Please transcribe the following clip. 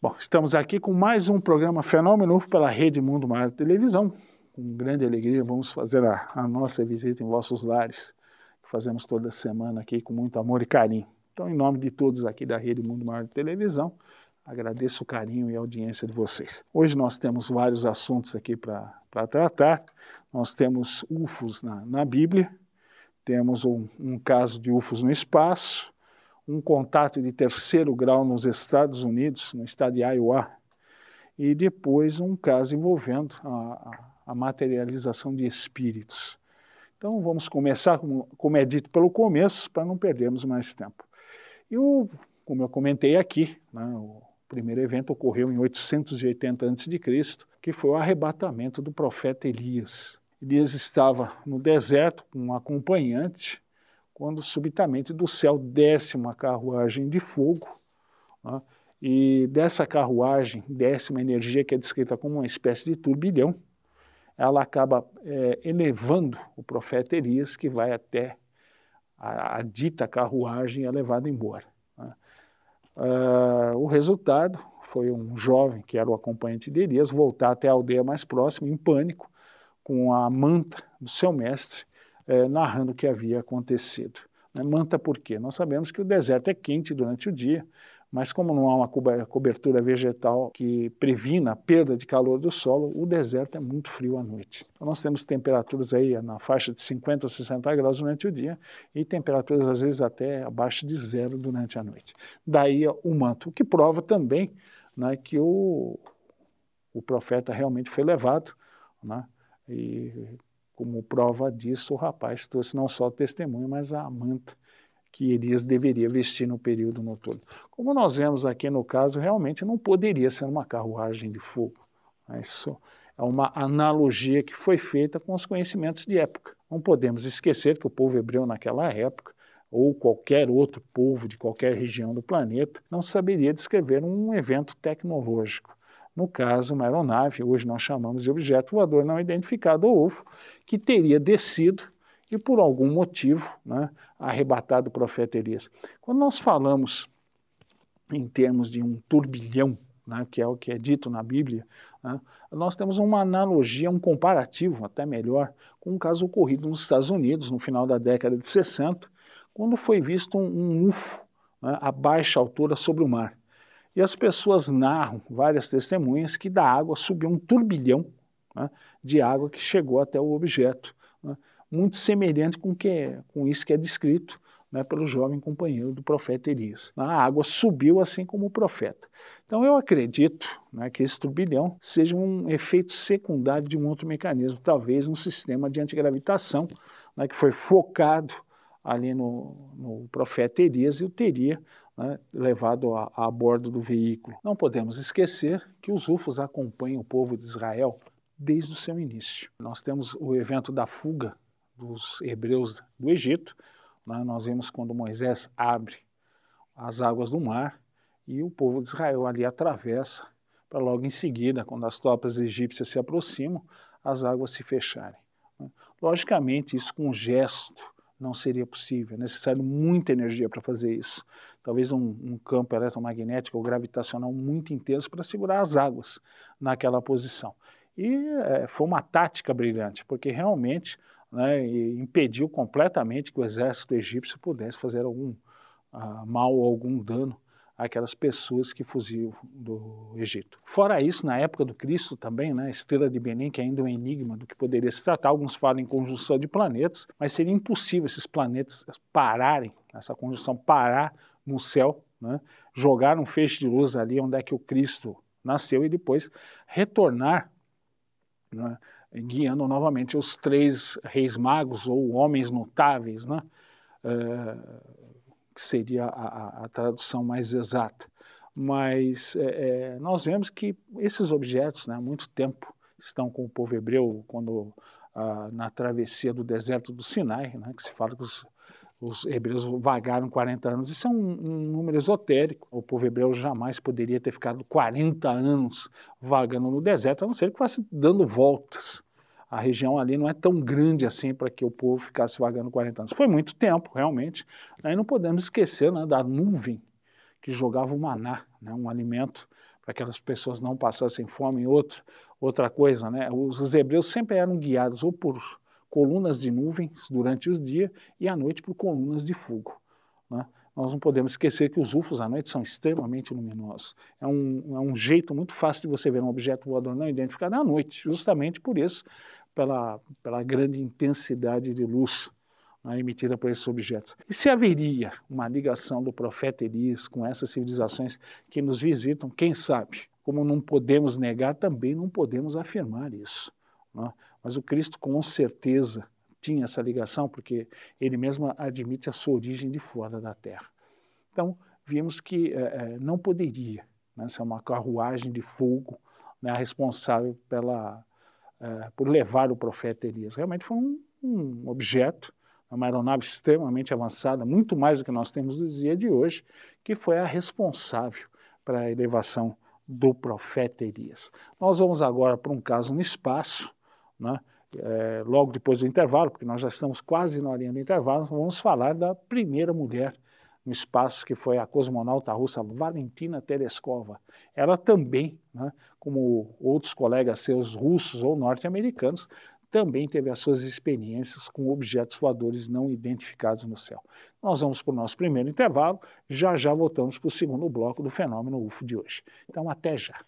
Bom, estamos aqui com mais um programa Fenômeno Novo pela Rede Mundo Mar Televisão. Com grande alegria vamos fazer a, a nossa visita em vossos lares, que fazemos toda semana aqui com muito amor e carinho. Então, em nome de todos aqui da Rede Mundo Maior de Televisão, Agradeço o carinho e a audiência de vocês. Hoje nós temos vários assuntos aqui para tratar. Nós temos UFOs na, na Bíblia, temos um, um, caso de UFOs no espaço, um contato de terceiro grau nos Estados Unidos, no estado de Iowa, e depois um caso envolvendo a, a materialização de espíritos. Então vamos começar, como, como é dito, pelo começo, para não perdermos mais tempo. E o, como eu comentei aqui, né, o, o primeiro evento ocorreu em 880 a.C., que foi o arrebatamento do profeta Elias. Elias estava no deserto com um acompanhante, quando subitamente do céu desce uma carruagem de fogo, né? e dessa carruagem desce uma energia que é descrita como uma espécie de turbilhão. Ela acaba é, elevando o profeta Elias, que vai até a, a dita carruagem e é levado embora. Uh, o resultado foi um jovem, que era o acompanhante de Elias, voltar até a aldeia mais próxima, em pânico, com a manta do seu mestre, eh, narrando o que havia acontecido. Né, manta por quê? Nós sabemos que o deserto é quente durante o dia, mas como não há uma cobertura vegetal que previna a perda de calor do solo, o deserto é muito frio à noite. Então nós temos temperaturas aí na faixa de 50 a 60 graus durante o dia e temperaturas às vezes até abaixo de zero durante a noite. Daí o manto, o que prova também né, que o, o profeta realmente foi levado né, e como prova disso, o rapaz trouxe não só o testemunho, mas a manta que Elias deveria vestir no período noturno. Como nós vemos aqui no caso, realmente não poderia ser uma carruagem de fogo. Né? Isso é uma analogia que foi feita com os conhecimentos de época. Não podemos esquecer que o povo hebreu naquela época, ou qualquer outro povo de qualquer região do planeta, não saberia descrever um evento tecnológico. No caso, uma aeronave, hoje nós chamamos de objeto voador não identificado ou UFO, que teria descido e por algum motivo né, arrebatar profeta Elias. Quando nós falamos em termos de um turbilhão, né, que é o que é dito na Bíblia, né, nós temos uma analogia, um comparativo até melhor, com um caso ocorrido nos Estados Unidos no final da década de 60, quando foi visto um, um UFO né, a baixa altura sobre o mar. E as pessoas narram, várias testemunhas, que da água subiu um turbilhão né, de água que chegou até o objeto. Né, muito semelhante com, que é, com isso que é descrito né, pelo jovem companheiro do profeta Elias. Né? A água subiu assim como o profeta. Então eu acredito né, que esse turbilhão seja um efeito secundário de um outro mecanismo, talvez um sistema de antigravitação né, que foi focado ali no, no profeta Elias e o teria né, levado a, a, bordo do veículo. Não podemos esquecer que os UFOs acompanham o povo de Israel desde o seu início. Nós temos o evento da fuga dos hebreus do Egito, né, nós vemos quando Moisés abre as águas do mar e o povo de Israel ali atravessa para logo em seguida, quando as tropas egípcias se aproximam, as águas se fecharem. Né? Logicamente, isso com um gesto não seria possível, é necessário muita energia para fazer isso. Talvez um, um, campo eletromagnético ou gravitacional muito intenso para segurar as águas naquela posição. E é, foi uma tática brilhante, porque realmente né, e impediu completamente que o exército egípcio pudesse fazer algum uh, mal ou algum dano àquelas pessoas que fugiam do Egito. Fora isso, na época do Cristo também, né, a estrela de Belém, que é ainda um enigma do que poderia se tratar, alguns falam em conjunção de planetas, mas seria impossível esses planetas pararem, essa conjunção parar no céu, né, jogar um feixe de luz ali onde é que o Cristo nasceu e depois retornar né, guiando novamente os três reis magos ou homens notáveis, né? É, que seria a, a, tradução mais exata. Mas é, é, nós vemos que esses objetos, né, há muito tempo, estão com o povo hebreu quando ah, na travessia do deserto do Sinai, né, que se fala que os os hebreus vagaram 40 anos. Isso é um, um número esotérico. O povo hebreu jamais poderia ter ficado 40 anos vagando no deserto, a não ser que fosse dando voltas a região ali não é tão grande assim para que o povo ficasse vagando 40 anos. Foi muito tempo, realmente. Aí não podemos esquecer né, da nuvem que jogava o maná, né, um alimento para que as pessoas não passassem fome. Outro, outra coisa, né, os hebreus sempre eram guiados ou por colunas de nuvens durante o dia e à noite por colunas de fogo. Né? Nós não podemos esquecer que os UFOs à noite são extremamente luminosos. É um, é um jeito muito fácil de você ver um objeto voador não identificado à noite, justamente por isso, pela, pela grande intensidade de luz né, emitida por esses objetos. E se haveria uma ligação do profeta Elias com essas civilizações que nos visitam, quem sabe? Como não podemos negar, também não podemos afirmar isso. Né? Mas o Cristo, com certeza, tinha essa ligação, porque ele mesmo admite a sua origem de fora da terra. Então, vimos que eh, eh, não poderia né, ser uma carruagem de fogo né, responsável pela, eh, por levar o profeta Elias. Realmente foi um, um objeto uma aeronave extremamente avançada, muito mais do que nós temos no dia de hoje, que foi a responsável para a elevação do profeta Elias. Nós vamos agora para um caso no espaço, né? é, logo depois do intervalo, porque nós já estamos quase na linha do intervalo, vamos falar da primeira mulher no espaço, que foi a cosmonauta russa Valentina Tereskova. Ela também, né, como outros colegas seus russos ou norte-americanos, também teve as suas experiências com objetos voadores não identificados no céu. Nós vamos para o nosso primeiro intervalo, já já voltamos para o segundo bloco do Fenômeno UFO de hoje. Então, até já.